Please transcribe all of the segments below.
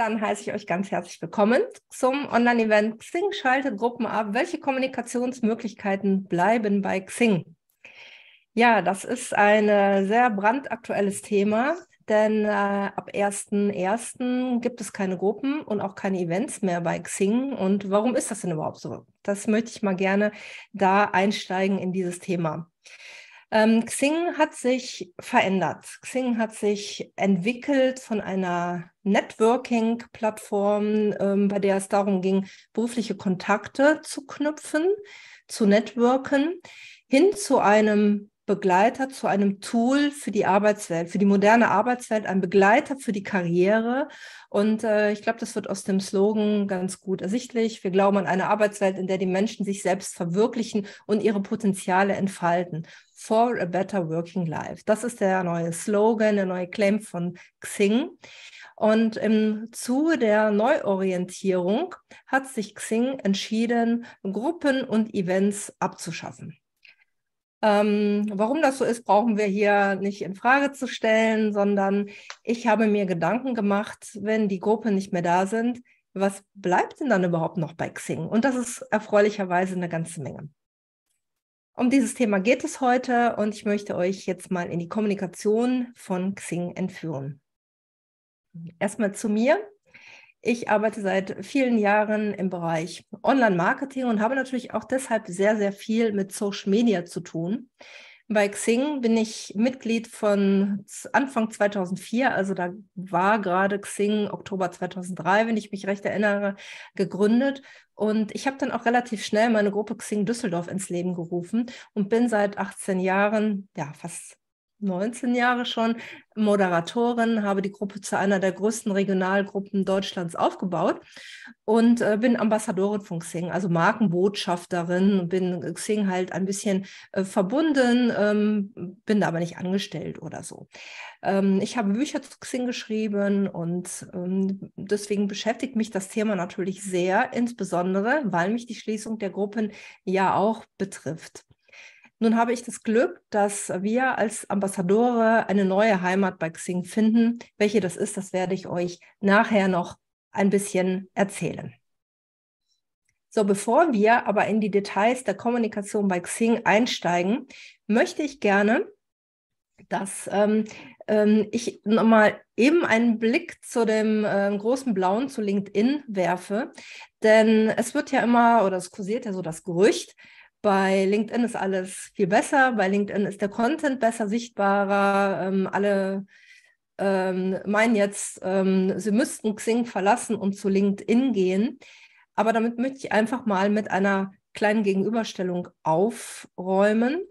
dann heiße ich euch ganz herzlich willkommen zum Online-Event Xing schaltet Gruppen ab. Welche Kommunikationsmöglichkeiten bleiben bei Xing? Ja, das ist ein äh, sehr brandaktuelles Thema, denn äh, ab 1.1. gibt es keine Gruppen und auch keine Events mehr bei Xing. Und warum ist das denn überhaupt so? Das möchte ich mal gerne da einsteigen in dieses Thema. Ähm, Xing hat sich verändert. Xing hat sich entwickelt von einer Networking-Plattform, ähm, bei der es darum ging, berufliche Kontakte zu knüpfen, zu networken, hin zu einem Begleiter zu einem Tool für die Arbeitswelt, für die moderne Arbeitswelt, ein Begleiter für die Karriere. Und äh, ich glaube, das wird aus dem Slogan ganz gut ersichtlich. Wir glauben an eine Arbeitswelt, in der die Menschen sich selbst verwirklichen und ihre Potenziale entfalten. For a better working life. Das ist der neue Slogan, der neue Claim von Xing. Und im Zuge der Neuorientierung hat sich Xing entschieden, Gruppen und Events abzuschaffen. Ähm, warum das so ist, brauchen wir hier nicht in Frage zu stellen, sondern ich habe mir Gedanken gemacht, wenn die Gruppen nicht mehr da sind, was bleibt denn dann überhaupt noch bei Xing? Und das ist erfreulicherweise eine ganze Menge. Um dieses Thema geht es heute und ich möchte euch jetzt mal in die Kommunikation von Xing entführen. Erstmal zu mir. Ich arbeite seit vielen Jahren im Bereich Online-Marketing und habe natürlich auch deshalb sehr, sehr viel mit Social Media zu tun. Bei Xing bin ich Mitglied von Anfang 2004, also da war gerade Xing Oktober 2003, wenn ich mich recht erinnere, gegründet. Und ich habe dann auch relativ schnell meine Gruppe Xing Düsseldorf ins Leben gerufen und bin seit 18 Jahren, ja, fast 19 Jahre schon Moderatorin, habe die Gruppe zu einer der größten Regionalgruppen Deutschlands aufgebaut und äh, bin Ambassadorin von Xing, also Markenbotschafterin, bin Xing halt ein bisschen äh, verbunden, ähm, bin da aber nicht angestellt oder so. Ähm, ich habe Bücher zu Xing geschrieben und ähm, deswegen beschäftigt mich das Thema natürlich sehr, insbesondere weil mich die Schließung der Gruppen ja auch betrifft. Nun habe ich das Glück, dass wir als Ambassadore eine neue Heimat bei Xing finden. Welche das ist, das werde ich euch nachher noch ein bisschen erzählen. So, bevor wir aber in die Details der Kommunikation bei Xing einsteigen, möchte ich gerne, dass ähm, ähm ich nochmal eben einen Blick zu dem äh, großen Blauen, zu LinkedIn werfe. Denn es wird ja immer, oder es kursiert ja so das Gerücht, bei LinkedIn ist alles viel besser. Bei LinkedIn ist der Content besser sichtbarer. Ähm, alle ähm, meinen jetzt, ähm, sie müssten Xing verlassen und zu LinkedIn gehen. Aber damit möchte ich einfach mal mit einer kleinen Gegenüberstellung aufräumen.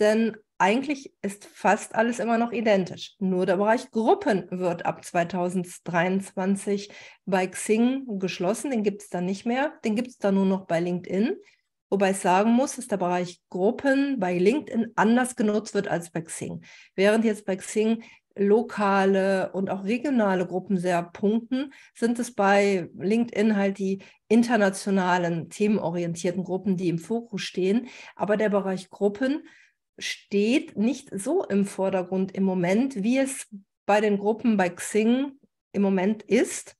Denn eigentlich ist fast alles immer noch identisch. Nur der Bereich Gruppen wird ab 2023 bei Xing geschlossen. Den gibt es dann nicht mehr. Den gibt es dann nur noch bei LinkedIn. Wobei ich sagen muss, dass der Bereich Gruppen bei LinkedIn anders genutzt wird als bei Xing. Während jetzt bei Xing lokale und auch regionale Gruppen sehr punkten, sind es bei LinkedIn halt die internationalen, themenorientierten Gruppen, die im Fokus stehen. Aber der Bereich Gruppen steht nicht so im Vordergrund im Moment, wie es bei den Gruppen bei Xing im Moment ist.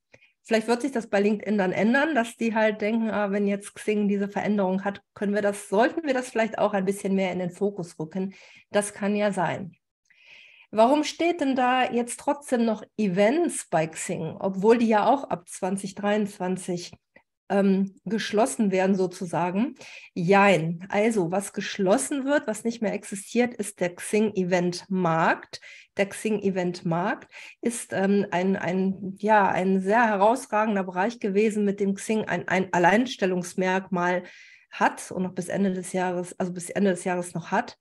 Vielleicht wird sich das bei LinkedIn dann ändern, dass die halt denken, ah, wenn jetzt Xing diese Veränderung hat, können wir das, sollten wir das vielleicht auch ein bisschen mehr in den Fokus rücken. Das kann ja sein. Warum steht denn da jetzt trotzdem noch Events bei Xing, obwohl die ja auch ab 2023 ähm, geschlossen werden sozusagen. Jein. Also, was geschlossen wird, was nicht mehr existiert, ist der Xing-Event-Markt. Der Xing-Event-Markt ist ähm, ein, ein, ja, ein sehr herausragender Bereich gewesen, mit dem Xing ein, ein Alleinstellungsmerkmal hat und noch bis Ende des Jahres, also bis Ende des Jahres noch hat.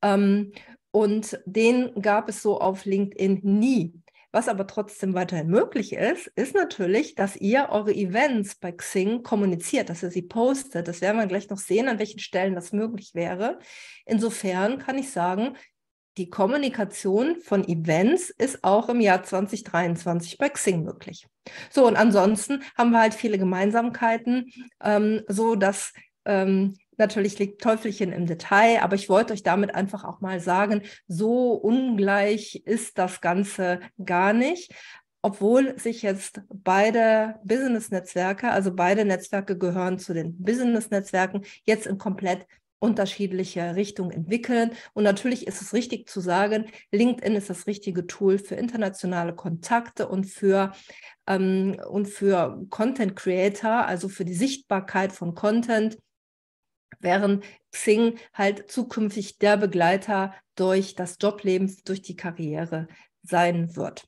Ähm, und den gab es so auf LinkedIn nie. Was aber trotzdem weiterhin möglich ist, ist natürlich, dass ihr eure Events bei Xing kommuniziert, dass ihr sie postet. Das werden wir gleich noch sehen, an welchen Stellen das möglich wäre. Insofern kann ich sagen, die Kommunikation von Events ist auch im Jahr 2023 bei Xing möglich. So, und ansonsten haben wir halt viele Gemeinsamkeiten, ähm, so dass ähm, natürlich liegt Teufelchen im Detail, aber ich wollte euch damit einfach auch mal sagen, so ungleich ist das Ganze gar nicht. Obwohl sich jetzt beide Business-Netzwerke, also beide Netzwerke gehören zu den Business-Netzwerken, jetzt in komplett unterschiedliche Richtungen entwickeln. Und natürlich ist es richtig zu sagen, LinkedIn ist das richtige Tool für internationale Kontakte und für, ähm, und für Content Creator, also für die Sichtbarkeit von Content während Xing halt zukünftig der Begleiter durch das Jobleben, durch die Karriere sein wird.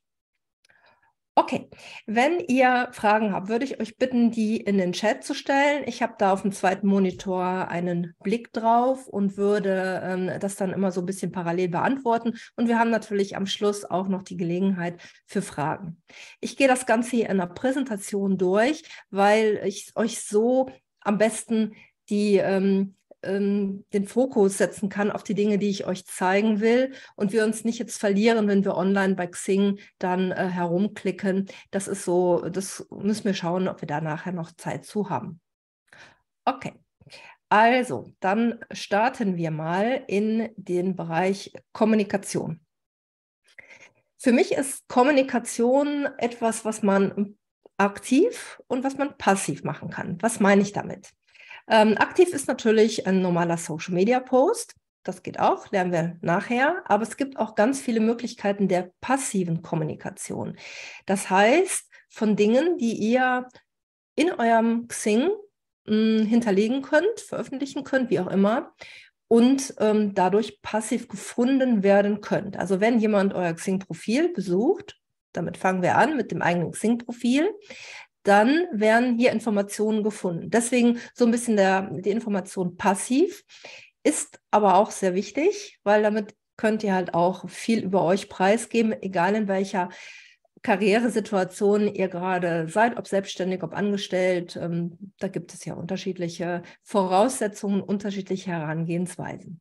Okay, wenn ihr Fragen habt, würde ich euch bitten, die in den Chat zu stellen. Ich habe da auf dem zweiten Monitor einen Blick drauf und würde ähm, das dann immer so ein bisschen parallel beantworten. Und wir haben natürlich am Schluss auch noch die Gelegenheit für Fragen. Ich gehe das Ganze hier in der Präsentation durch, weil ich euch so am besten die ähm, ähm, den Fokus setzen kann auf die Dinge, die ich euch zeigen will und wir uns nicht jetzt verlieren, wenn wir online bei Xing dann äh, herumklicken. Das ist so, das müssen wir schauen, ob wir da nachher noch Zeit zu haben. Okay. Also, dann starten wir mal in den Bereich Kommunikation. Für mich ist Kommunikation etwas, was man aktiv und was man passiv machen kann. Was meine ich damit? Ähm, aktiv ist natürlich ein normaler Social Media Post. Das geht auch, lernen wir nachher. Aber es gibt auch ganz viele Möglichkeiten der passiven Kommunikation. Das heißt, von Dingen, die ihr in eurem Xing mh, hm, hinterlegen könnt, veröffentlichen könnt, wie auch immer, und ähm, dadurch passiv gefunden werden könnt. Also wenn jemand euer Xing-Profil besucht, damit fangen wir an mit dem eigenen Xing-Profil, dann werden hier Informationen gefunden. Deswegen so ein bisschen der, die Information passiv, ist aber auch sehr wichtig, weil damit könnt ihr halt auch viel über euch preisgeben, egal in welcher Karrieresituation ihr gerade seid, ob selbstständig, ob angestellt. Ähm, da gibt es ja unterschiedliche Voraussetzungen, unterschiedliche Herangehensweisen.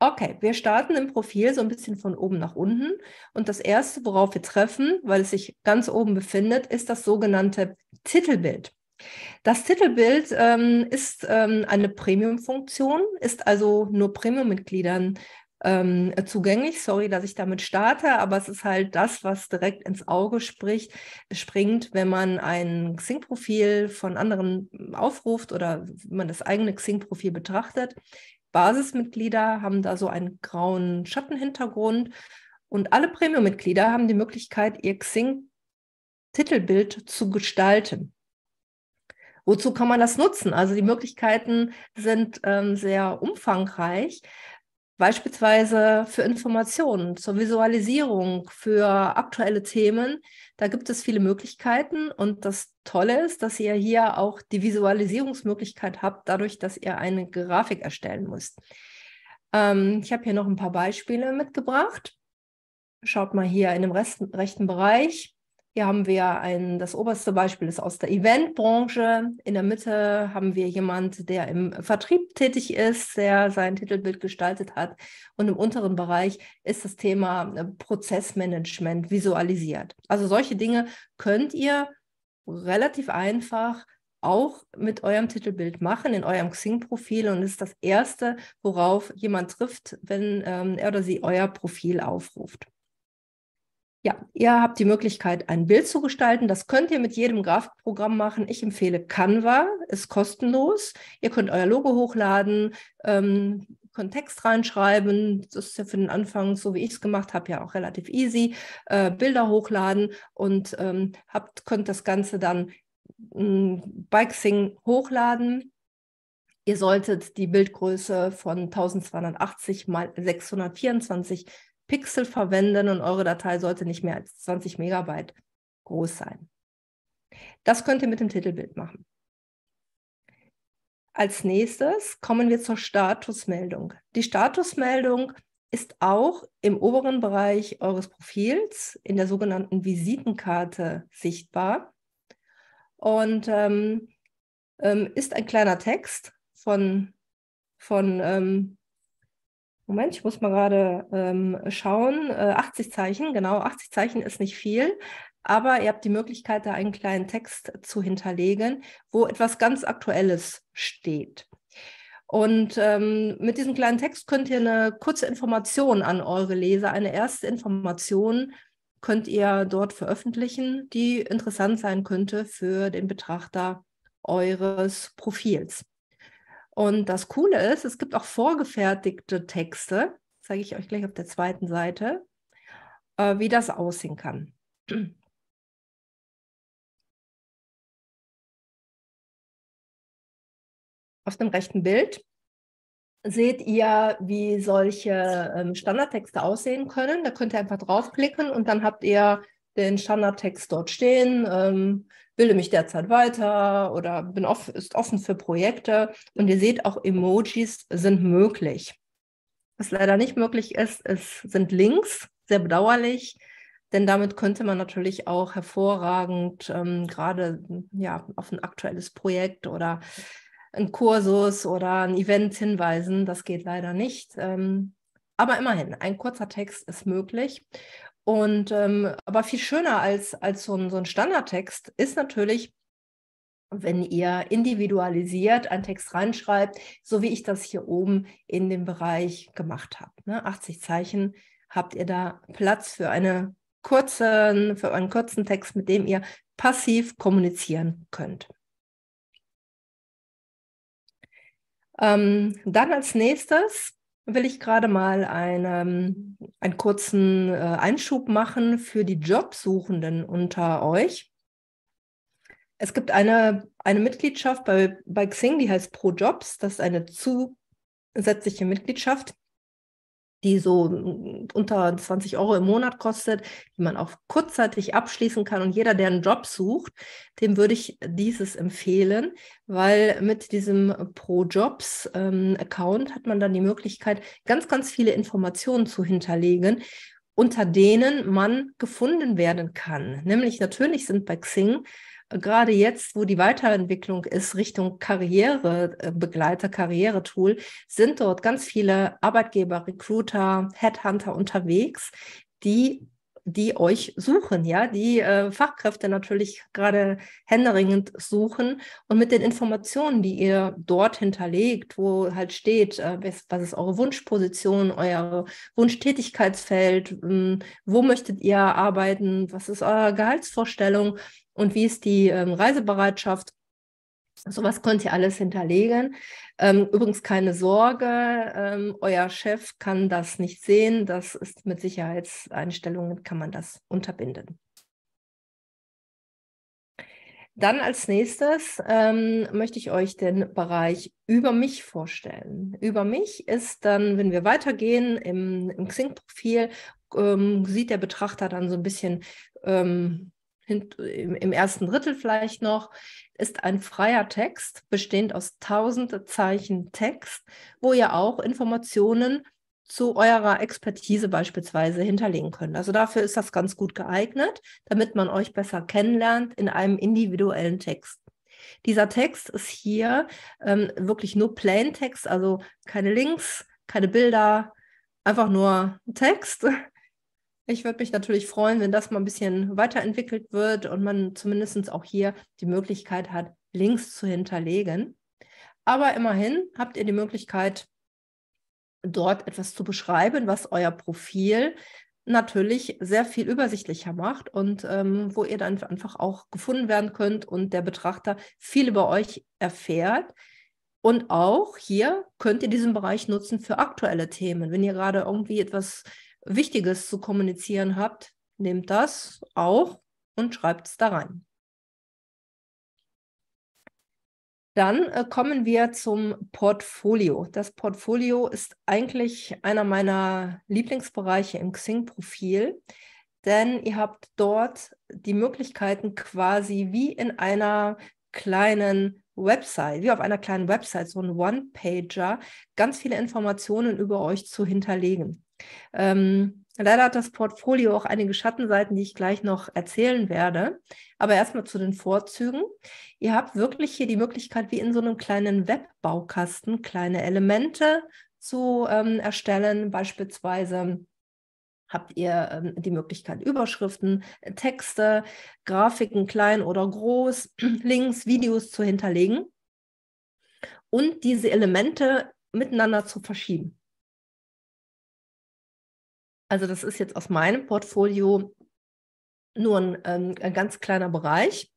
Okay, wir starten im Profil so ein bisschen von oben nach unten. Und das Erste, worauf wir treffen, weil es sich ganz oben befindet, ist das sogenannte Titelbild. Das Titelbild ähm, ist ähm, eine Premium-Funktion, ist also nur Premium-Mitgliedern ähm, zugänglich. Sorry, dass ich damit starte, aber es ist halt das, was direkt ins Auge spricht, springt, wenn man ein Xing-Profil von anderen aufruft oder wenn man das eigene Xing-Profil betrachtet, Basismitglieder haben da so einen grauen Schattenhintergrund und alle Premium-Mitglieder haben die Möglichkeit, ihr Xing-Titelbild zu gestalten. Wozu kann man das nutzen? Also die Möglichkeiten sind ähm, sehr umfangreich beispielsweise für Informationen, zur Visualisierung, für aktuelle Themen, da gibt es viele Möglichkeiten und das Tolle ist, dass ihr hier auch die Visualisierungsmöglichkeit habt, dadurch, dass ihr eine Grafik erstellen müsst. Ähm, ich habe hier noch ein paar Beispiele mitgebracht. Schaut mal hier in dem resten, rechten Bereich. Hier haben wir ein, das oberste Beispiel ist aus der Eventbranche. In der Mitte haben wir jemand, der im Vertrieb tätig ist, der sein Titelbild gestaltet hat. Und im unteren Bereich ist das Thema äh, Prozessmanagement visualisiert. Also solche Dinge könnt ihr relativ einfach auch mit eurem Titelbild machen, in eurem Xing-Profil und ist das Erste, worauf jemand trifft, wenn ähm, er oder sie euer Profil aufruft. Ja, ihr habt die Möglichkeit, ein Bild zu gestalten. Das könnt ihr mit jedem Grafikprogramm machen. Ich empfehle Canva, ist kostenlos. Ihr könnt euer Logo hochladen, ähm, könnt Text reinschreiben. Das ist ja für den Anfang, so wie ich es gemacht habe, ja auch relativ easy. Äh, Bilder hochladen und ähm, habt, könnt das Ganze dann hm, Bikesing hochladen. Ihr solltet die Bildgröße von 1280 mal 624 Pixel verwenden und eure Datei sollte nicht mehr als 20 Megabyte groß sein. Das könnt ihr mit dem Titelbild machen. Als nächstes kommen wir zur Statusmeldung. Die Statusmeldung ist auch im oberen Bereich eures Profils in der sogenannten Visitenkarte sichtbar und ähm, ähm, ist ein kleiner Text von, von ähm, Moment, ich muss mal gerade ähm, schauen. Äh, 80 Zeichen, genau, 80 Zeichen ist nicht viel, aber ihr habt die Möglichkeit, da einen kleinen Text zu hinterlegen, wo etwas ganz Aktuelles steht. Und ähm, mit diesem kleinen Text könnt ihr eine kurze Information an eure Leser, eine erste Information könnt ihr dort veröffentlichen, die interessant sein könnte für den Betrachter eures Profils. Und das Coole ist, es gibt auch vorgefertigte Texte, zeige ich euch gleich auf der zweiten Seite, äh, wie das aussehen kann. Auf dem rechten Bild seht ihr, wie solche ähm, Standardtexte aussehen können. Da könnt ihr einfach draufklicken und dann habt ihr den Standardtext dort stehen, ähm, bilde mich derzeit weiter oder bin off ist offen für Projekte. Und ihr seht, auch Emojis sind möglich. Was leider nicht möglich ist, ist sind Links, sehr bedauerlich, denn damit könnte man natürlich auch hervorragend ähm, gerade ja, auf ein aktuelles Projekt oder ein Kursus oder ein Event hinweisen. Das geht leider nicht. Ähm, aber immerhin, ein kurzer Text ist möglich. Und ähm, aber viel schöner als, als so ein, so ein Standardtext ist natürlich, wenn ihr individualisiert einen Text reinschreibt, so wie ich das hier oben in dem Bereich gemacht habe. Ne? 80 Zeichen habt ihr da Platz für, eine kurzen, für einen kurzen Text, mit dem ihr passiv kommunizieren könnt. Ähm, dann als nächstes will ich gerade mal einen, einen kurzen äh, Einschub machen für die Jobsuchenden unter euch. Es gibt eine, eine Mitgliedschaft bei, bei Xing, die heißt Pro Jobs. Das ist eine zusätzliche Mitgliedschaft die so hm, unter 20 Euro im Monat kostet, die man auch kurzzeitig abschließen kann. Und jeder, der einen Job sucht, dem würde ich dieses empfehlen, weil mit diesem Pro-Jobs-Account ähm, hat man dann die Möglichkeit, ganz, ganz viele Informationen zu hinterlegen unter denen man gefunden werden kann. Nämlich natürlich sind bei Xing gerade jetzt, wo die Weiterentwicklung ist Richtung Karrierebegleiter, äh, tool sind dort ganz viele Arbeitgeber, Recruiter, Headhunter unterwegs, die die euch suchen, ja, die äh, Fachkräfte natürlich gerade händeringend suchen und mit den Informationen, die ihr dort hinterlegt, wo halt steht, äh, was, was, ist eure Wunschposition, euer Wunschtätigkeitsfeld, ähm, wo möchtet ihr arbeiten, was ist eure Gehaltsvorstellung, und wie ist die ähm, Reisebereitschaft. Sowas könnt ihr alles hinterlegen. Ähm, übrigens keine Sorge, ähm, euer Chef kann das nicht sehen. Das ist mit Sicherheitseinstellungen, kann man das unterbinden. Dann als nächstes ähm, möchte ich euch den Bereich über mich vorstellen. Über mich ist dann, wenn wir weitergehen im, im Xing-Profil, ähm, sieht der Betrachter dann so ein bisschen ähm, im ersten Drittel vielleicht noch, ist ein freier Text, bestehend aus tausend Zeichen Text, wo ihr auch Informationen zu eurer Expertise beispielsweise hinterlegen könnt. Also dafür ist das ganz gut geeignet, damit man euch besser kennenlernt in einem individuellen Text. Dieser Text ist hier ähm, wirklich nur Plain Text, also keine Links, keine Bilder, einfach nur Text ich würde mich natürlich freuen, wenn das mal ein bisschen weiterentwickelt wird und man zumindest auch hier die Möglichkeit hat, Links zu hinterlegen. Aber immerhin habt ihr die Möglichkeit, dort etwas zu beschreiben, was euer Profil natürlich sehr viel übersichtlicher macht und ähm, wo ihr dann einfach auch gefunden werden könnt und der Betrachter viel über euch erfährt. Und auch hier könnt ihr diesen Bereich nutzen für aktuelle Themen. Wenn ihr gerade irgendwie etwas Wichtiges zu kommunizieren habt, nehmt das auch und schreibt es da rein. Dann äh, kommen wir zum Portfolio. Das Portfolio ist eigentlich einer meiner Lieblingsbereiche im Xing-Profil, denn ihr habt dort die Möglichkeiten quasi wie in einer kleinen Website, wie auf einer kleinen Website, so ein One-Pager, ganz viele Informationen über euch zu hinterlegen. Ähm, leider hat das Portfolio auch einige Schattenseiten, die ich gleich noch erzählen werde. Aber erstmal zu den Vorzügen. Ihr habt wirklich hier die Möglichkeit, wie in so einem kleinen Webbaukasten kleine Elemente zu ähm, erstellen, beispielsweise habt ihr ähm, die Möglichkeit, Überschriften, äh, Texte, Grafiken klein oder groß, Links, Videos zu hinterlegen und diese Elemente miteinander zu verschieben. Also das ist jetzt aus meinem Portfolio nur ein, ähm, ein ganz kleiner Bereich.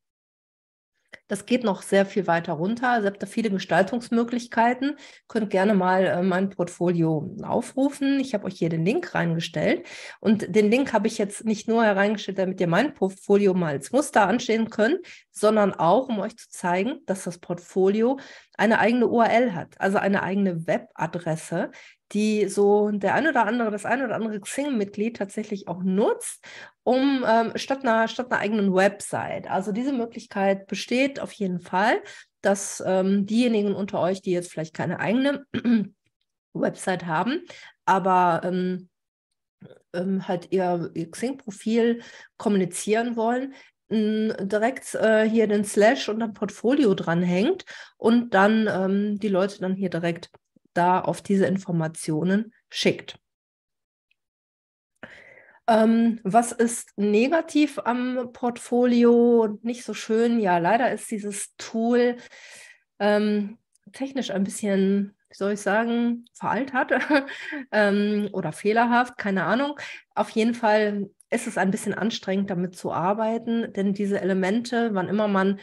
Das geht noch sehr viel weiter runter. Also, ihr habt da viele Gestaltungsmöglichkeiten. Könnt gerne mal äh, mein Portfolio aufrufen. Ich habe euch hier den Link reingestellt. Und den Link habe ich jetzt nicht nur hereingestellt, damit ihr mein Portfolio mal als Muster anstehen könnt, sondern auch, um euch zu zeigen, dass das Portfolio eine eigene URL hat, also eine eigene Webadresse, die so der ein oder andere, das ein oder andere Xing-Mitglied tatsächlich auch nutzt, um ähm, statt, einer, statt einer eigenen Website. Also diese Möglichkeit besteht auf jeden Fall, dass ähm, diejenigen unter euch, die jetzt vielleicht keine eigene Website haben, aber ähm, ähm, halt ihr, ihr Xing-Profil kommunizieren wollen, direkt äh, hier den Slash und ein Portfolio dranhängt und dann ähm, die Leute dann hier direkt da auf diese Informationen schickt. Ähm, was ist negativ am Portfolio und nicht so schön? Ja, leider ist dieses Tool ähm, technisch ein bisschen, wie soll ich sagen, veraltet ähm, oder fehlerhaft, keine Ahnung. Auf jeden Fall ist es ein bisschen anstrengend, damit zu arbeiten, denn diese Elemente, wann immer man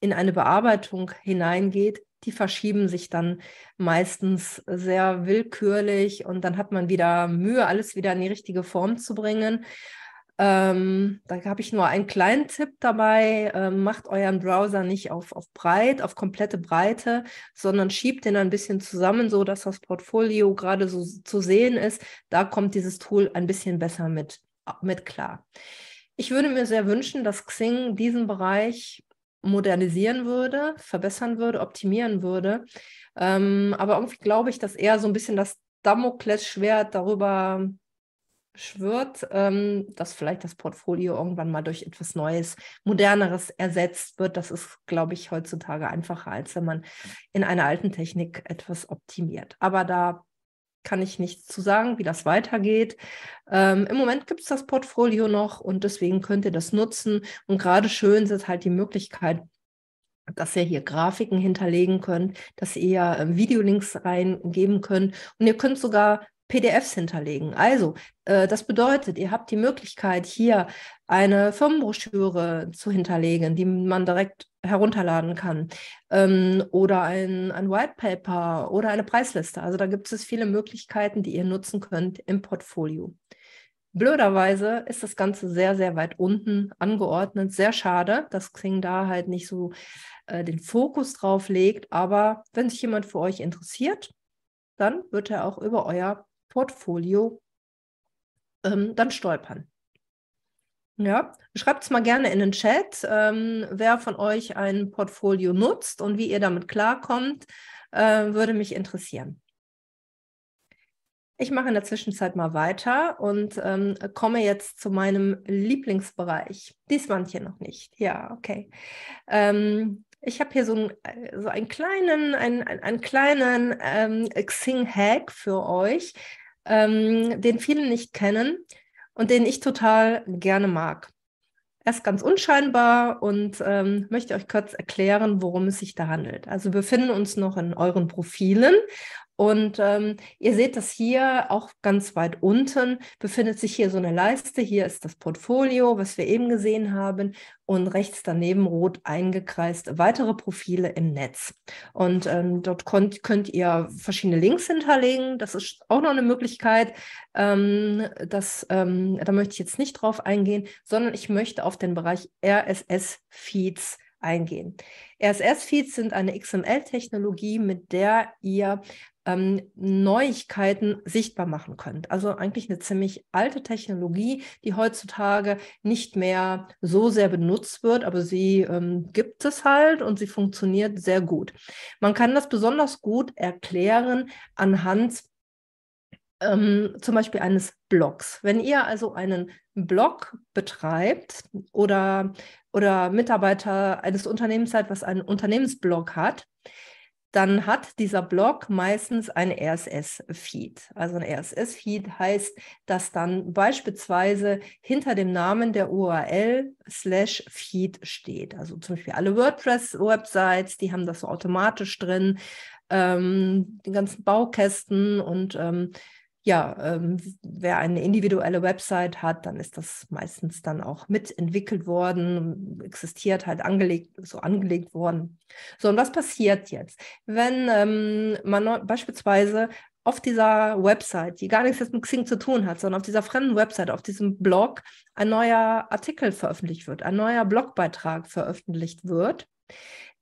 in eine Bearbeitung hineingeht, die verschieben sich dann meistens sehr willkürlich und dann hat man wieder Mühe, alles wieder in die richtige Form zu bringen. Ähm, da habe ich nur einen kleinen Tipp dabei. Ähm, macht euren Browser nicht auf, auf breit, auf komplette Breite, sondern schiebt den ein bisschen zusammen, so dass das Portfolio gerade so zu sehen ist. Da kommt dieses Tool ein bisschen besser mit, mit klar. Ich würde mir sehr wünschen, dass Xing diesen Bereich modernisieren würde, verbessern würde, optimieren würde. Ähm, aber irgendwie glaube ich, dass eher so ein bisschen das Damoklesschwert darüber schwört, ähm, dass vielleicht das Portfolio irgendwann mal durch etwas Neues, moderneres ersetzt wird. Das ist, glaube ich, heutzutage einfacher, als wenn man in einer alten Technik etwas optimiert. Aber da kann ich nichts zu sagen, wie das weitergeht. Ähm, Im Moment gibt es das Portfolio noch und deswegen könnt ihr das nutzen. Und gerade schön ist halt die Möglichkeit, dass ihr hier Grafiken hinterlegen könnt, dass ihr äh, Videolinks reingeben könnt und ihr könnt sogar PDFs hinterlegen. Also, äh, das bedeutet, ihr habt die Möglichkeit, hier eine Firmenbroschüre zu hinterlegen, die man direkt herunterladen kann ähm, oder ein, ein White Paper oder eine Preisliste. Also da gibt es viele Möglichkeiten, die ihr nutzen könnt im Portfolio. Blöderweise ist das Ganze sehr, sehr weit unten angeordnet. Sehr schade, dass Xing da halt nicht so äh, den Fokus drauf legt. Aber wenn sich jemand für euch interessiert, dann wird er auch über euer Portfolio ähm, dann stolpern. Ja, schreibt es mal gerne in den Chat, ähm, wer von euch ein Portfolio nutzt und wie ihr damit klarkommt, äh, würde mich interessieren. Ich mache in der Zwischenzeit mal weiter und ähm, komme jetzt zu meinem Lieblingsbereich. Diesmal hier noch nicht. Ja, okay. Ähm, ich habe hier so, ein, äh, so, einen kleinen, einen, einen kleinen ähm, Xing-Hack für euch, ähm, den viele nicht kennen und den ich total gerne mag. Er ist ganz unscheinbar und ähm, möchte euch kurz erklären, worum es sich da handelt. Also wir befinden uns noch in euren Profilen und ähm, ihr seht das hier auch ganz weit unten, befindet sich hier so eine Leiste. Hier ist das Portfolio, was wir eben gesehen haben. Und rechts daneben rot eingekreist weitere Profile im Netz. Und ähm, dort könnt, könnt ihr verschiedene Links hinterlegen. Das ist auch noch eine Möglichkeit. Ähm, das, ähm, da möchte ich jetzt nicht drauf eingehen, sondern ich möchte auf den Bereich RSS-Feeds eingehen. RSS-Feeds sind eine XML-Technologie, mit der ihr ähm, Neuigkeiten sichtbar machen könnt. Also eigentlich eine ziemlich alte Technologie, die heutzutage nicht mehr so sehr benutzt wird, aber sie ähm, gibt es halt und sie funktioniert sehr gut. Man kann das besonders gut erklären anhand ähm, zum Beispiel eines Blogs. Wenn ihr also einen Blog betreibt oder, oder Mitarbeiter eines Unternehmens seid, was einen Unternehmensblog hat, dann hat dieser Blog meistens ein RSS-Feed. Also ein RSS-Feed heißt, dass dann beispielsweise hinter dem Namen der URL slash Feed steht. Also zum Beispiel alle WordPress-Websites, die haben das so automatisch drin, ähm, die ganzen Baukästen und ähm, ja, ähm, wer eine individuelle Website hat, dann ist das meistens dann auch mitentwickelt worden, existiert halt angelegt, so angelegt worden. So, und was passiert jetzt? Wenn ähm, man beispielsweise auf dieser Website, die gar nichts jetzt mit Xing zu tun hat, sondern auf dieser fremden Website, auf diesem Blog, ein neuer Artikel veröffentlicht wird, ein neuer Blogbeitrag veröffentlicht wird,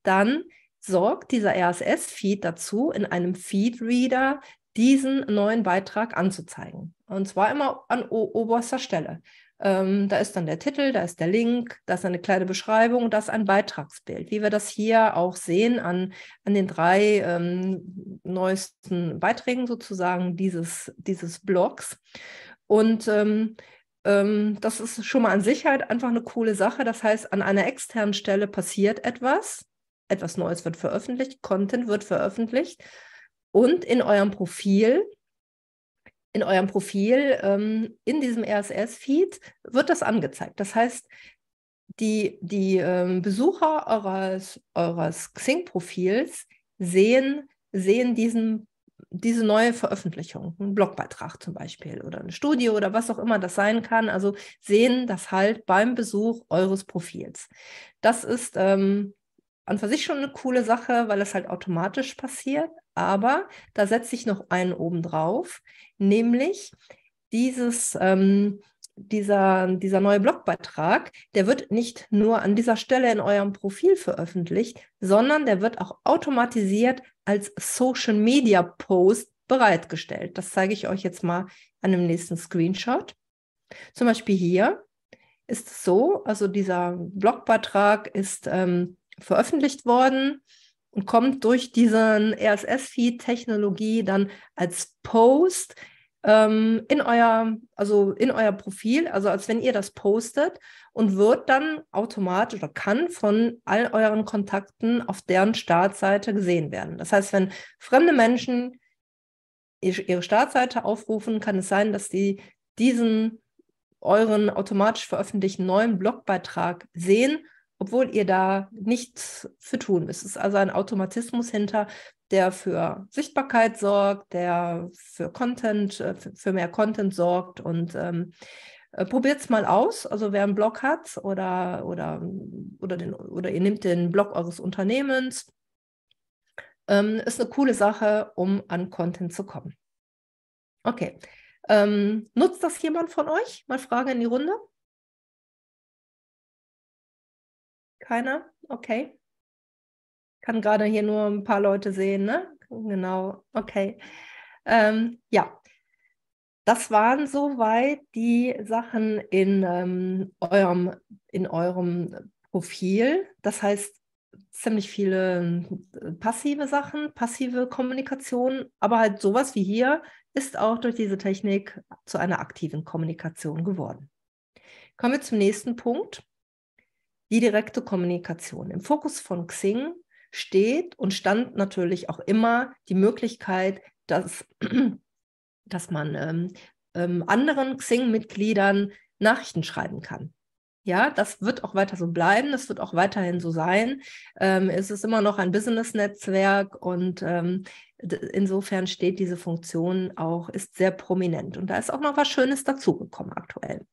dann sorgt dieser RSS-Feed dazu in einem Feed-Reader, diesen neuen Beitrag anzuzeigen. Und zwar immer an oberster Stelle. Ähm, da ist dann der Titel, da ist der Link, da ist eine kleine Beschreibung, da ist ein Beitragsbild, wie wir das hier auch sehen an, an den drei ähm, neuesten Beiträgen sozusagen dieses, dieses Blogs. Und ähm, ähm das ist schon mal an sich halt einfach eine coole Sache. Das heißt, an einer externen Stelle passiert etwas, etwas Neues wird veröffentlicht, Content wird veröffentlicht und in eurem Profil, in eurem Profil, ähm, in diesem RSS-Feed wird das angezeigt. Das heißt, die, die ähm, Besucher eures, eures Xing-Profils sehen, sehen diesen, diese neue Veröffentlichung, einen Blogbeitrag zum Beispiel oder ein Studio oder was auch immer das sein kann. Also sehen das halt beim Besuch eures Profils. Das ist ähm, an für sich schon eine coole Sache, weil es halt automatisch passiert, aber da setze ich noch einen oben drauf, nämlich dieses, ähm, dieser, dieser neue Blogbeitrag, der wird nicht nur an dieser Stelle in eurem Profil veröffentlicht, sondern der wird auch automatisiert als Social Media Post bereitgestellt. Das zeige ich euch jetzt mal an dem nächsten Screenshot. Zum Beispiel hier ist es so, also dieser Blogbeitrag ist ähm, veröffentlicht worden und kommt durch diesen RSS-Feed-Technologie dann als Post ähm, in euer, also in euer Profil, also als wenn ihr das postet und wird dann automatisch oder kann von all euren Kontakten auf deren Startseite gesehen werden. Das heißt, wenn fremde Menschen ihre Startseite aufrufen, kann es sein, dass sie diesen euren automatisch veröffentlichten neuen Blogbeitrag sehen obwohl ihr da nichts für tun müsst. Es ist also ein Automatismus hinter, der für Sichtbarkeit sorgt, der für Content, äh, für mehr Content sorgt und ähm, äh, Probiert es mal aus. Also wer einen Blog hat oder, oder, oder, den, oder ihr nehmt den Blog eures Unternehmens, ähm, ist eine coole Sache, um an Content zu kommen. Okay. Ähm, nutzt das jemand von euch? Mal Frage in die Runde. keiner? Okay. Kann gerade hier nur ein paar Leute sehen, ne? Genau, okay. Ähm, ja, das waren soweit die Sachen in, ähm, eurem, in eurem Profil. Das heißt, ziemlich viele äh, passive Sachen, passive Kommunikation, aber halt sowas wie hier ist auch durch diese Technik zu einer aktiven Kommunikation geworden. Kommen wir zum nächsten Punkt die direkte Kommunikation. Im Fokus von Xing steht und stand natürlich auch immer die Möglichkeit, dass, dass man ähm, ähm, anderen Xing-Mitgliedern Nachrichten schreiben kann. Ja, das wird auch weiter so bleiben, das wird auch weiterhin so sein. Ähm, es ist immer noch ein Business-Netzwerk und ähm, insofern steht diese Funktion auch, ist sehr prominent. Und da ist auch noch was Schönes dazugekommen aktuell.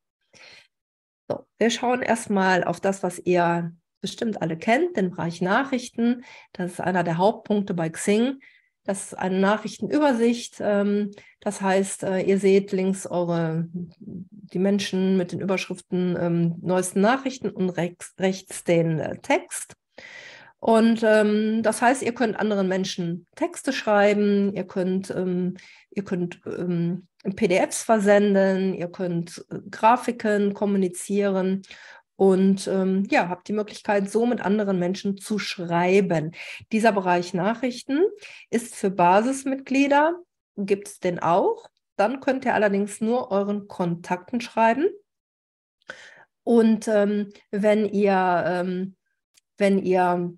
So, wir schauen erstmal auf das, was ihr bestimmt alle kennt, den Bereich Nachrichten. Das ist einer der Hauptpunkte bei Xing. Das ist eine Nachrichtenübersicht. Ähm, das heißt, äh, ihr seht links eure die Menschen mit den Überschriften ähm, neuesten Nachrichten und rechts, rechts den äh, Text. Und ähm, das heißt, ihr könnt anderen Menschen Texte schreiben, ihr könnt, ähm, ihr könnt ähm, PDFs versenden, ihr könnt äh, Grafiken kommunizieren und ähm, ja, habt die Möglichkeit, so mit anderen Menschen zu schreiben. Dieser Bereich Nachrichten ist für Basismitglieder, gibt es den auch. Dann könnt ihr allerdings nur euren Kontakten schreiben. Und ähm, wenn ihr ähm, wenn ihr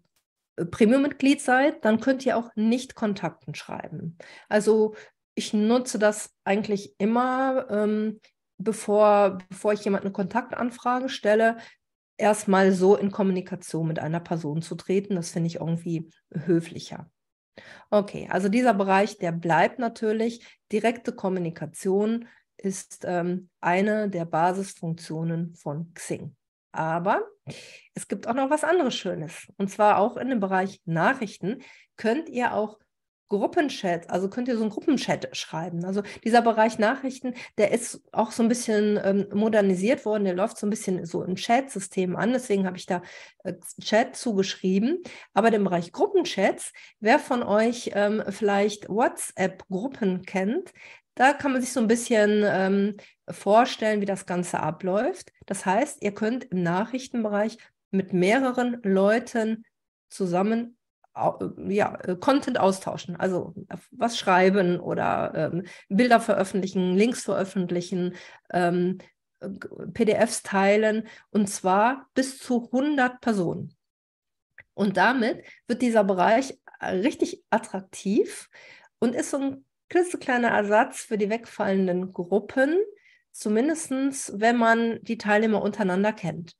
Premium-Mitglied seid, dann könnt ihr auch nicht Kontakten schreiben. Also ich nutze das eigentlich immer, ähm, bevor, bevor ich jemand eine Kontaktanfrage stelle, erstmal so in Kommunikation mit einer Person zu treten. Das finde ich irgendwie höflicher. Okay, also dieser Bereich, der bleibt natürlich. Direkte Kommunikation ist ähm, eine der Basisfunktionen von Xing. Aber es gibt auch noch was anderes Schönes. Und zwar auch in dem Bereich Nachrichten könnt ihr auch Gruppenchats, also könnt ihr so einen Gruppenchat schreiben. Also dieser Bereich Nachrichten, der ist auch so ein bisschen ähm, modernisiert worden, der läuft so ein bisschen so im Chat-System an, deswegen habe ich da äh, Chat zugeschrieben. Aber im Bereich Gruppenchats, wer von euch ähm, vielleicht WhatsApp-Gruppen kennt, da kann man sich so ein bisschen ähm, vorstellen, wie das Ganze abläuft. Das heißt, ihr könnt im Nachrichtenbereich mit mehreren Leuten zusammen äh, ja, äh, Content austauschen, also was schreiben oder ähm, Bilder veröffentlichen, Links veröffentlichen, ähm, PDFs teilen und zwar bis zu 100 Personen. Und damit wird dieser Bereich äh, richtig attraktiv und ist so ein klitzekleiner Ersatz für die wegfallenden Gruppen, zumindest wenn man die Teilnehmer untereinander kennt.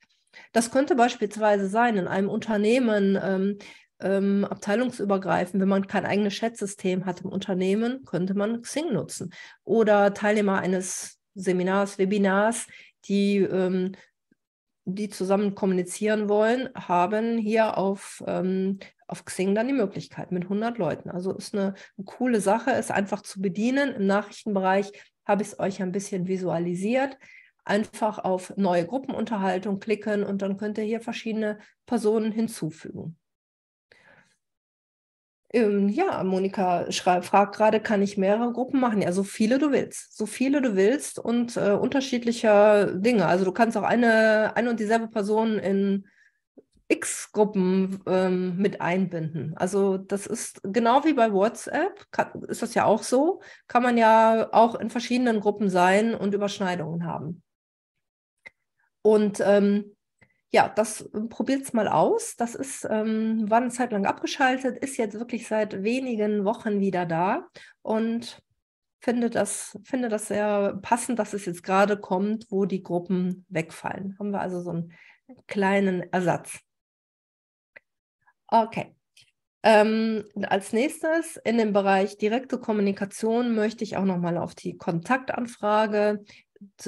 Das könnte beispielsweise sein in einem Unternehmen, ähm, ähm, abteilungsübergreifend, wenn man kein eigenes Chatsystem hat im Unternehmen, könnte man Xing nutzen. Oder Teilnehmer eines Seminars, Webinars, die ähm, die zusammen kommunizieren wollen, haben hier auf, ähm, auf Xing dann die Möglichkeit mit 100 Leuten. Also ist eine, coole Sache, es einfach zu bedienen. Im Nachrichtenbereich habe ich es euch ein bisschen visualisiert. Einfach auf neue Gruppenunterhaltung klicken und dann könnt ihr hier verschiedene Personen hinzufügen. Ähm, ja, Monika schreibt, fragt gerade, kann ich mehrere Gruppen machen? Ja, so viele du willst. So viele du willst und äh, unterschiedlicher Dinge. Also du kannst auch eine, eine und dieselbe Person in x Gruppen ähm, mit einbinden. Also das ist genau wie bei WhatsApp, kann, ist das ja auch so, kann man ja auch in verschiedenen Gruppen sein und Überschneidungen haben. Und ähm, ja, das äh, probiert es mal aus. Das ist, ähm, war eine Zeit lang abgeschaltet, ist jetzt wirklich seit wenigen Wochen wieder da und finde das, finde das sehr passend, dass es jetzt gerade kommt, wo die Gruppen wegfallen. Haben wir also so einen kleinen Ersatz. Okay. Ähm, als nächstes in dem Bereich direkte Kommunikation möchte ich auch nochmal auf die Kontaktanfrage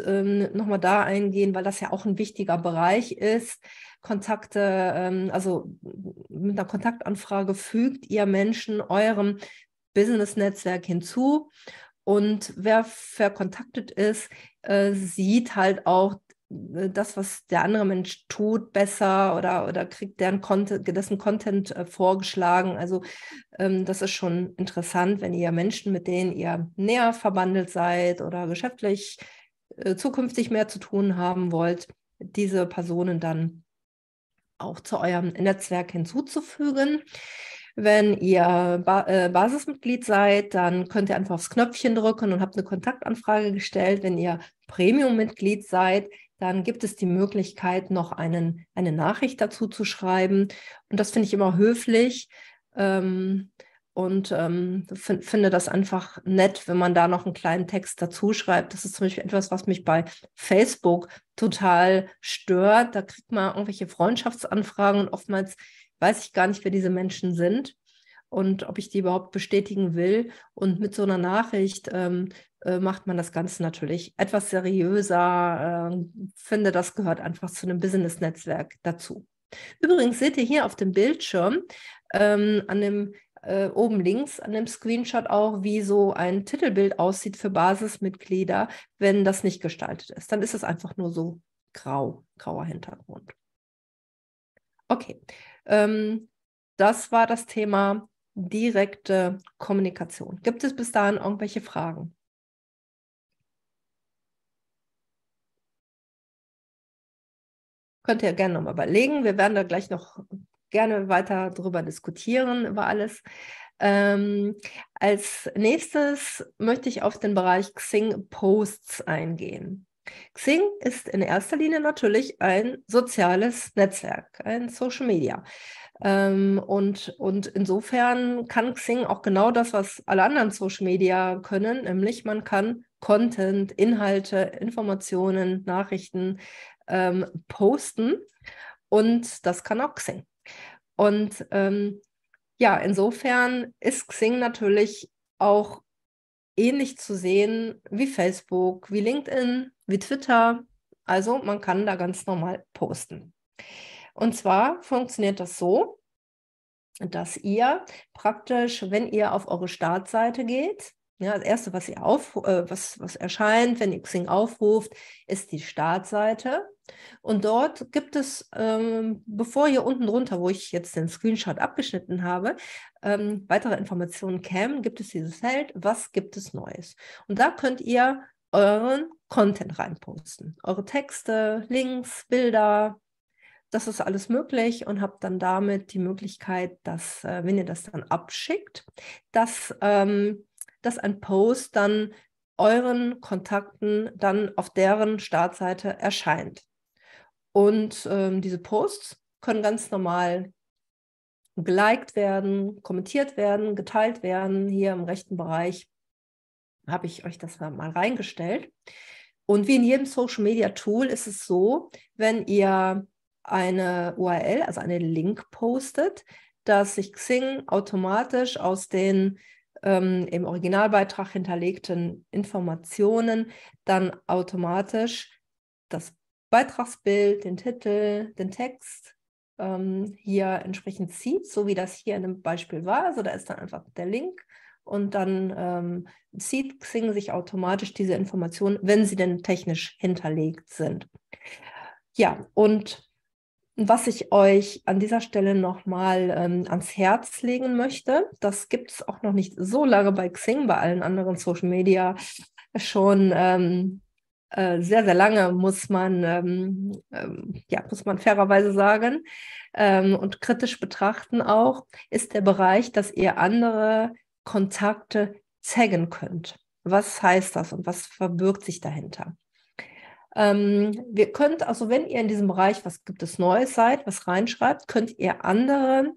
ähm, nochmal da eingehen, weil das ja auch ein wichtiger Bereich ist. Kontakte, ähm, also mit einer Kontaktanfrage fügt ihr Menschen eurem Business-Netzwerk hinzu. Und wer verkontaktet ist, äh, sieht halt auch äh, das, was der andere Mensch tut, besser oder, oder kriegt deren Content, dessen Content äh, vorgeschlagen. Also ähm, das ist schon interessant, wenn ihr Menschen, mit denen ihr näher verbandelt seid oder geschäftlich äh, zukünftig mehr zu tun haben wollt, diese Personen dann auch zu eurem Netzwerk hinzuzufügen. Wenn ihr ba äh, Basismitglied seid, dann könnt ihr einfach aufs Knöpfchen drücken und habt eine Kontaktanfrage gestellt. Wenn ihr Premium-Mitglied seid, dann gibt es die Möglichkeit, noch einen, eine Nachricht dazu zu schreiben. Und das finde ich immer höflich. Ähm, und ähm, find, finde das einfach nett, wenn man da noch einen kleinen Text dazu schreibt. Das ist zum Beispiel etwas, was mich bei Facebook total stört. Da kriegt man irgendwelche Freundschaftsanfragen und oftmals weiß ich gar nicht, wer diese Menschen sind und ob ich die überhaupt bestätigen will. Und mit so einer Nachricht ähm, äh, macht man das Ganze natürlich etwas seriöser. Äh, finde, das gehört einfach zu einem Business-Netzwerk dazu. Übrigens seht ihr hier auf dem Bildschirm ähm, an dem äh, oben links an dem Screenshot auch, wie so ein Titelbild aussieht für Basismitglieder, wenn das nicht gestaltet ist. Dann ist es einfach nur so grau, grauer Hintergrund. Okay, ähm, das war das Thema direkte Kommunikation. Gibt es bis dahin irgendwelche Fragen? Könnt ihr gerne nochmal überlegen. Wir werden da gleich noch gerne weiter darüber diskutieren, über alles. Ähm, als nächstes möchte ich auf den Bereich Xing Posts eingehen. Xing ist in erster Linie natürlich ein soziales Netzwerk, ein Social Media. Ähm, und, und insofern kann Xing auch genau das, was alle anderen Social Media können, nämlich man kann Content, Inhalte, Informationen, Nachrichten ähm, posten. Und das kann auch Xing. Und ähm, ja, insofern ist Xing natürlich auch ähnlich zu sehen wie Facebook, wie LinkedIn, wie Twitter. Also man kann da ganz normal posten. Und zwar funktioniert das so, dass ihr praktisch, wenn ihr auf eure Startseite geht, ja, das erste, was ihr auf, äh, was, was erscheint, wenn ihr Xing aufruft, ist die Startseite. Und dort gibt es, ähm, bevor ihr unten drunter, wo ich jetzt den Screenshot abgeschnitten habe, ähm, weitere Informationen kämen, gibt es dieses Feld, was gibt es Neues? Und da könnt ihr euren Content reinposten. Eure Texte, Links, Bilder, das ist alles möglich und habt dann damit die Möglichkeit, dass, äh, wenn ihr das dann abschickt, dass ähm, dass ein Post dann euren Kontakten dann auf deren Startseite erscheint. Und ähm, diese Posts können ganz normal geliked werden, kommentiert werden, geteilt werden. Hier im rechten Bereich habe ich euch das mal reingestellt. Und wie in jedem Social Media Tool ist es so, wenn ihr eine URL, also einen Link postet, dass sich Xing automatisch aus den ähm, im Originalbeitrag hinterlegten Informationen dann automatisch das Beitragsbild, den Titel, den Text ähm, hier entsprechend zieht, so wie das hier in dem Beispiel war. Also da ist dann einfach der Link und dann ähm, zieht Xing sich automatisch diese Informationen, wenn sie denn technisch hinterlegt sind. Ja, und was ich euch an dieser Stelle nochmal ähm, ans Herz legen möchte, das gibt es auch noch nicht so lange bei Xing, bei allen anderen Social Media schon ähm, äh, sehr, sehr lange, muss man, ähm, ähm, ja, muss man fairerweise sagen ähm, und kritisch betrachten auch, ist der Bereich, dass ihr andere Kontakte taggen könnt. Was heißt das und was verbirgt sich dahinter? Ähm, wir könnt, also wenn ihr in diesem Bereich, was gibt es Neues seid, was reinschreibt, könnt ihr andere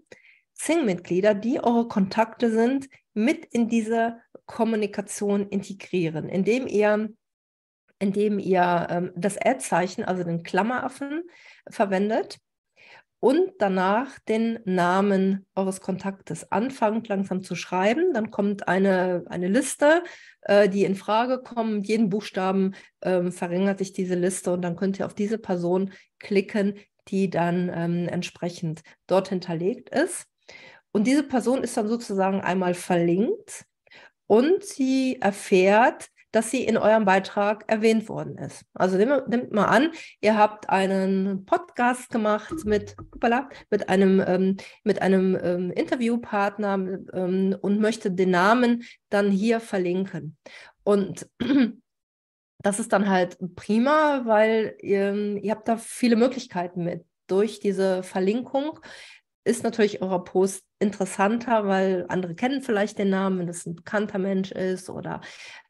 Sing-Mitglieder, die eure Kontakte sind, mit in diese Kommunikation integrieren, indem ihr indem ihr ähm, das Ad-Zeichen, also den Klammeraffen, verwendet und danach den Namen eures Kontaktes. Anfangt langsam zu schreiben, dann kommt eine, eine Liste, äh, die in Frage kommt. Mit jedem Buchstaben äh, verringert sich diese Liste und dann könnt ihr auf diese Person klicken, die dann ähm, entsprechend dort hinterlegt ist. Und diese Person ist dann sozusagen einmal verlinkt und sie erfährt, dass sie in eurem Beitrag erwähnt worden ist. Also nehmt, nehmt mal an, ihr habt einen Podcast gemacht mit, upala, mit einem, ähm, mit einem ähm, Interviewpartner ähm, und möchtet den Namen dann hier verlinken. Und das ist dann halt prima, weil ihr, ähm, ihr habt da viele Möglichkeiten mit durch diese Verlinkung ist natürlich eurer Post interessanter, weil andere kennen vielleicht den Namen, wenn es ein bekannter Mensch ist oder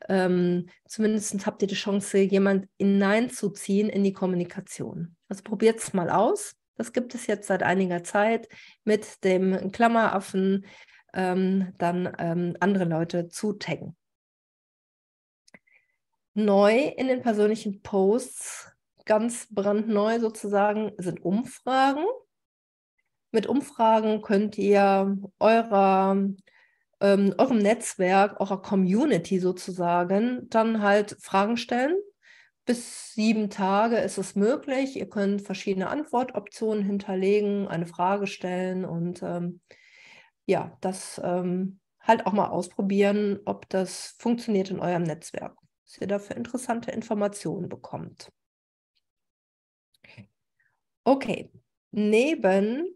ähm, zumindest habt ihr die Chance, jemand hineinzuziehen in die Kommunikation. Also probiert es mal aus. Das gibt es jetzt seit einiger Zeit mit dem Klammeraffen, ähm, dann ähm, andere Leute zu taggen. Neu in den persönlichen Posts, ganz brandneu sozusagen, sind Umfragen. Mit Umfragen könnt ihr eurer, ähm, eurem Netzwerk, eurer Community sozusagen, dann halt Fragen stellen. Bis sieben Tage ist es möglich. Ihr könnt verschiedene Antwortoptionen hinterlegen, eine Frage stellen und ähm, ja, das ähm, halt auch mal ausprobieren, ob das funktioniert in eurem Netzwerk, dass ihr dafür interessante Informationen bekommt. Okay, neben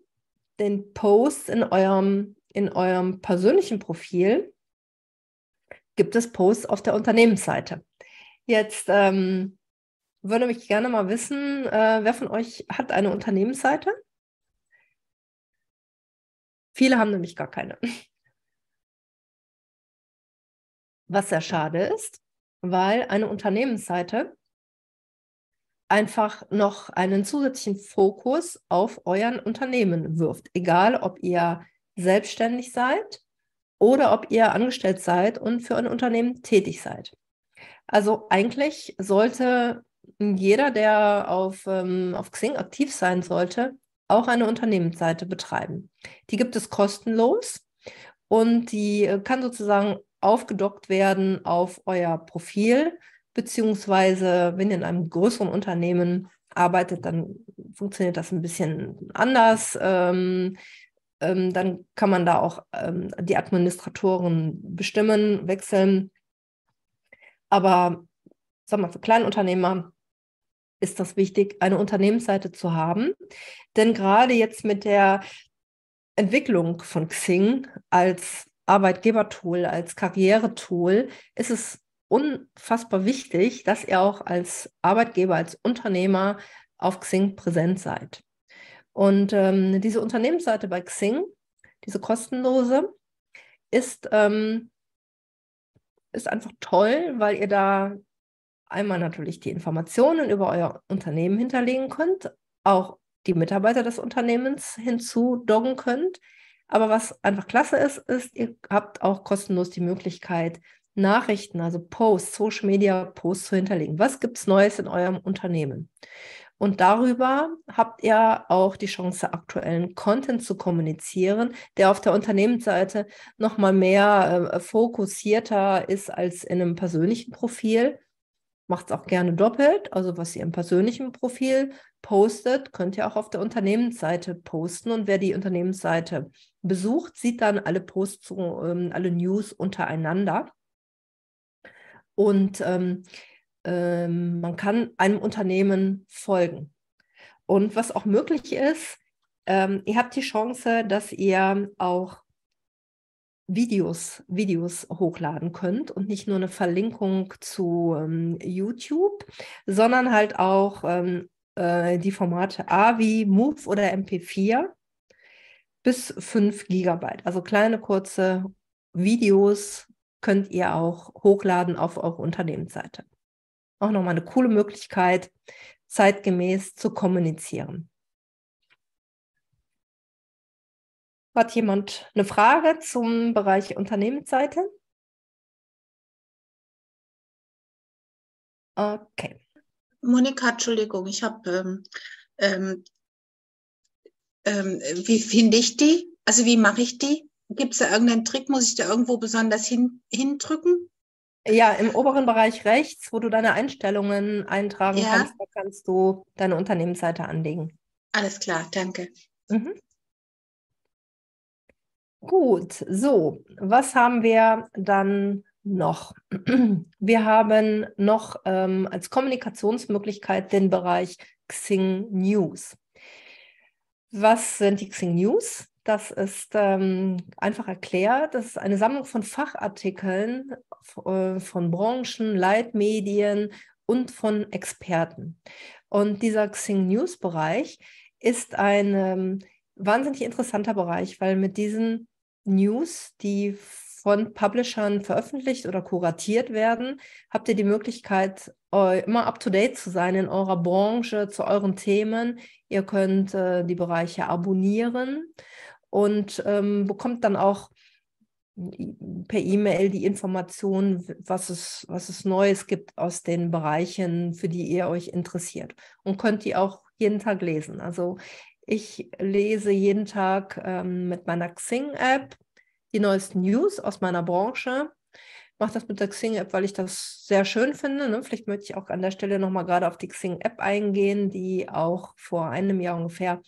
den Posts in eurem, in eurem persönlichen Profil gibt es Posts auf der Unternehmensseite. Jetzt ähm, würde mich gerne mal wissen, äh, wer von euch hat eine Unternehmensseite? Viele haben nämlich gar keine. Was sehr schade ist, weil eine Unternehmensseite einfach noch einen zusätzlichen Fokus auf euren Unternehmen wirft. Egal, ob ihr selbstständig seid oder ob ihr angestellt seid und für ein Unternehmen tätig seid. Also eigentlich sollte jeder, der auf, ähm, auf Xing aktiv sein sollte, auch eine Unternehmensseite betreiben. Die gibt es kostenlos und die äh, kann sozusagen aufgedockt werden auf euer Profil beziehungsweise wenn ihr in einem größeren Unternehmen arbeitet, dann funktioniert das ein bisschen anders. Ähm, ähm, dann kann man da auch ähm, die Administratoren bestimmen, wechseln. Aber sag mal, für Kleinunternehmer ist das wichtig, eine Unternehmensseite zu haben. Denn gerade jetzt mit der Entwicklung von Xing als Arbeitgebertool, als Karrieretool, ist es unfassbar wichtig, dass ihr auch als Arbeitgeber, als Unternehmer auf Xing präsent seid. Und ähm, diese Unternehmensseite bei Xing, diese kostenlose, ist, ähm, ist einfach toll, weil ihr da einmal natürlich die Informationen über euer Unternehmen hinterlegen könnt, auch die Mitarbeiter des Unternehmens hinzudoggen könnt. Aber was einfach klasse ist, ist, ihr habt auch kostenlos die Möglichkeit, Nachrichten, also Posts, Social Media Posts zu hinterlegen. Was gibt es Neues in eurem Unternehmen? Und darüber habt ihr auch die Chance, aktuellen Content zu kommunizieren, der auf der Unternehmensseite nochmal mehr äh, fokussierter ist als in einem persönlichen Profil. Macht es auch gerne doppelt. Also was ihr im persönlichen Profil postet, könnt ihr auch auf der Unternehmensseite posten. Und wer die Unternehmensseite besucht, sieht dann alle Posts, äh, alle News untereinander. Und ähm, ähm, man kann einem Unternehmen folgen. Und was auch möglich ist, ähm, ihr habt die Chance, dass ihr auch Videos, Videos hochladen könnt und nicht nur eine Verlinkung zu ähm, YouTube, sondern halt auch ähm, äh, die Formate AVI, Move oder MP4 bis 5 GB. Also kleine, kurze Videos könnt ihr auch hochladen auf eure Unternehmensseite. Auch nochmal eine coole Möglichkeit, zeitgemäß zu kommunizieren. Hat jemand eine Frage zum Bereich Unternehmensseite? Okay. Monika, Entschuldigung, ich habe, ähm, ähm, ähm, wie finde ich die? Also wie mache ich die? Gibt es da irgendeinen Trick? Muss ich da irgendwo besonders hin, hindrücken? Ja, im oberen Bereich rechts, wo du deine Einstellungen eintragen ja. kannst, da kannst du deine Unternehmensseite anlegen. Alles klar, danke. Mhm. Gut, so, was haben wir dann noch? Wir haben noch ähm, als Kommunikationsmöglichkeit den Bereich Xing News. Was sind die Xing News? Das ist ähm, einfach erklärt. Das ist eine Sammlung von Fachartikeln äh, von Branchen, Leitmedien und von Experten. Und dieser Xing News Bereich ist ein ähm, wahnsinnig interessanter Bereich, weil mit diesen News, die von Publishern veröffentlicht oder kuratiert werden, habt ihr die Möglichkeit, immer up-to-date zu sein in eurer Branche, zu euren Themen. Ihr könnt äh, die Bereiche abonnieren und ähm, bekommt dann auch per E-Mail die Informationen, was es, was es Neues gibt aus den Bereichen, für die ihr euch interessiert. Und könnt die auch jeden Tag lesen. Also ich lese jeden Tag ähm, mit meiner Xing-App die neuesten News aus meiner Branche. Ich Mache das mit der Xing-App, weil ich das sehr schön finde. Ne? Vielleicht möchte ich auch an der Stelle nochmal gerade auf die Xing-App eingehen, die auch vor einem Jahr ungefähr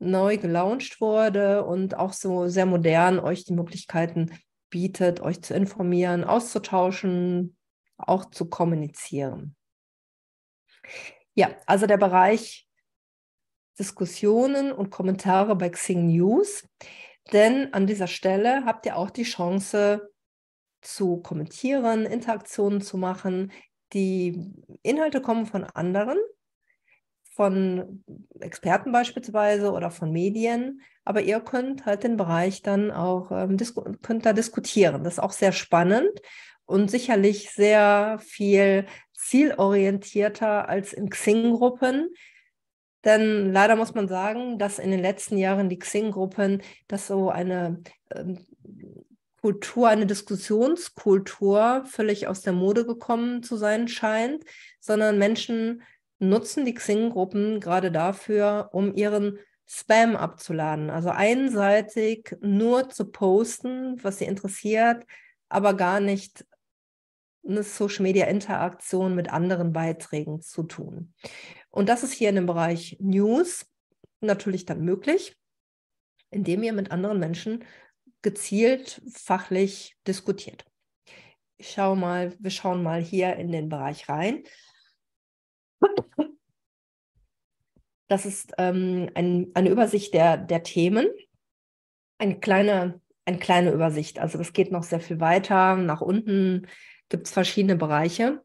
neu gelauncht wurde und auch so sehr modern euch die Möglichkeiten bietet, euch zu informieren, auszutauschen, auch zu kommunizieren. Ja, also der Bereich Diskussionen und Kommentare bei Xing News. Denn an dieser Stelle habt ihr auch die Chance zu kommentieren, Interaktionen zu machen. Die Inhalte kommen von anderen von Experten beispielsweise oder von Medien, aber ihr könnt halt den Bereich dann auch, ähm, könnt da diskutieren. Das ist auch sehr spannend und sicherlich sehr viel zielorientierter als in Xing-Gruppen. Denn leider muss man sagen, dass in den letzten Jahren die Xing-Gruppen, dass so eine ähm, Kultur, eine Diskussionskultur völlig aus der Mode gekommen zu sein scheint, sondern Menschen nutzen die Xing-Gruppen gerade dafür, um ihren Spam abzuladen. Also einseitig nur zu posten, was sie interessiert, aber gar nicht eine Social-Media-Interaktion mit anderen Beiträgen zu tun. Und das ist hier in dem Bereich News natürlich dann möglich, indem ihr mit anderen Menschen gezielt fachlich diskutiert. Ich schaue mal, wir schauen mal hier in den Bereich rein. Das ist ähm, ein, eine Übersicht der, der Themen. Eine kleine, eine kleine Übersicht. Also das geht noch sehr viel weiter. Nach unten gibt es verschiedene Bereiche.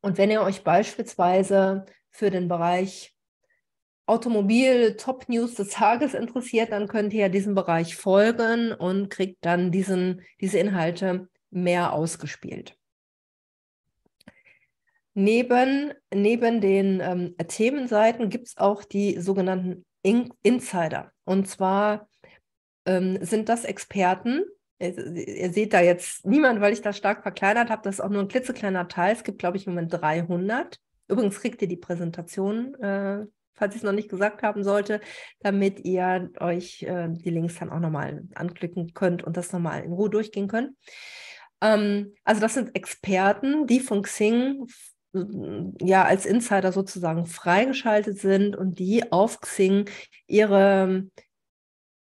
Und wenn ihr euch beispielsweise für den Bereich Automobil Top News des Tages interessiert, dann könnt ihr diesem Bereich folgen und kriegt dann diesen, diese Inhalte mehr ausgespielt. Neben, neben den ähm, Themenseiten gibt es auch die sogenannten In Insider. Und zwar ähm, sind das Experten. Ihr, ihr seht da jetzt niemanden, weil ich das stark verkleinert habe. Das ist auch nur ein klitzekleiner Teil. Es gibt, glaube ich, im Moment 300. Übrigens kriegt ihr die Präsentation, äh, falls ich es noch nicht gesagt haben sollte, damit ihr euch äh, die Links dann auch nochmal anklicken könnt und das nochmal in Ruhe durchgehen könnt. Ähm, also das sind Experten, die von Xing ja als Insider sozusagen freigeschaltet sind und die auf Xing ihre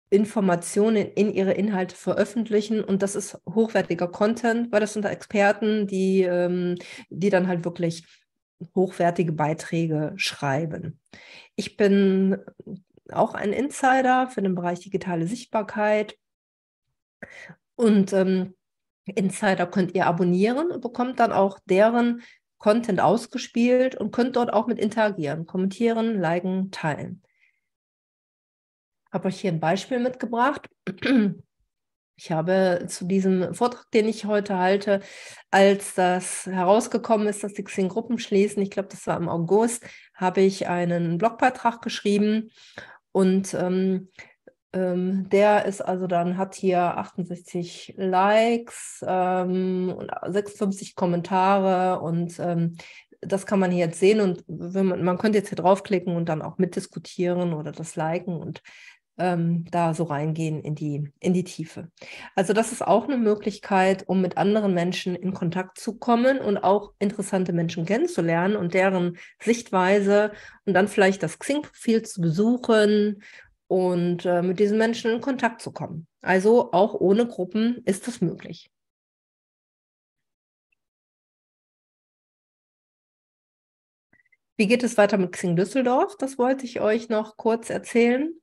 Informationen in ihre Inhalte veröffentlichen und das ist hochwertiger Content, weil das sind da Experten, die, ähm, die dann halt wirklich hochwertige Beiträge schreiben. Ich bin auch ein Insider für den Bereich digitale Sichtbarkeit und ähm, Insider könnt ihr abonnieren und bekommt dann auch deren Content ausgespielt und könnt dort auch mit interagieren, kommentieren, liken, teilen. Habe euch hier ein Beispiel mitgebracht. Ich habe zu diesem Vortrag, den ich heute halte, als das herausgekommen ist, dass die Xing-Gruppen schließen, ich glaube, das war im August, habe ich einen Blogbeitrag geschrieben und ähm, ähm, der ist also dann, hat hier 68 Likes ähm, und 56 Kommentare und ähm, das kann man hier jetzt sehen und man, man, könnte jetzt hier draufklicken und dann auch mitdiskutieren oder das liken und ähm, da so reingehen in die, in die Tiefe. Also das ist auch eine Möglichkeit, um mit anderen Menschen in Kontakt zu kommen und auch interessante Menschen kennenzulernen und deren Sichtweise und dann vielleicht das Xing-Profil zu besuchen und äh, mit diesen Menschen in Kontakt zu kommen. Also auch ohne Gruppen ist das möglich. Wie geht es weiter mit Xing Düsseldorf? Das wollte ich euch noch kurz erzählen.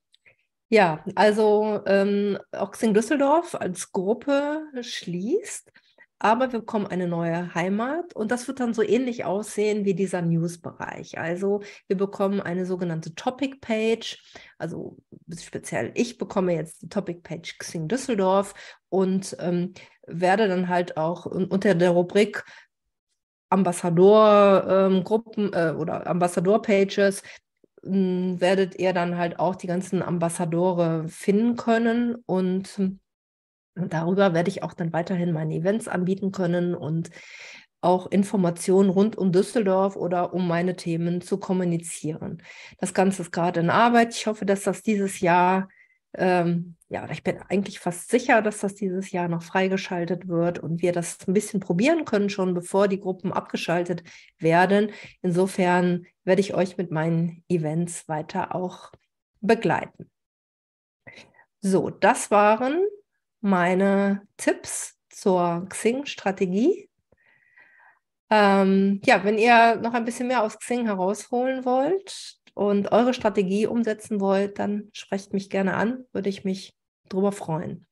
Ja, also ähm, auch Xing Düsseldorf als Gruppe schließt aber wir bekommen eine neue Heimat und das wird dann so ähnlich aussehen wie dieser News-Bereich. Also wir bekommen eine sogenannte Topic-Page, also speziell ich bekomme jetzt die Topic-Page Xing Düsseldorf und ähm, werde dann halt auch unter der Rubrik Ambassador-Gruppen ähm, äh, oder Ambassador-Pages hm, werdet ihr dann halt auch die ganzen Ambassadore finden können und und darüber werde ich auch dann weiterhin meine Events anbieten können und auch Informationen rund um Düsseldorf oder um meine Themen zu kommunizieren. Das Ganze ist gerade in Arbeit. Ich hoffe, dass das dieses Jahr, ähm, ja, ich bin eigentlich fast sicher, dass das dieses Jahr noch freigeschaltet wird und wir das ein bisschen probieren können schon, bevor die Gruppen abgeschaltet werden. Insofern werde ich euch mit meinen Events weiter auch begleiten. So, das waren meine Tipps zur Xing-Strategie. Ähm, ja, wenn ihr noch ein bisschen mehr aus Xing herausholen wollt und eure Strategie umsetzen wollt, dann sprecht mich gerne an, würde ich mich drüber freuen.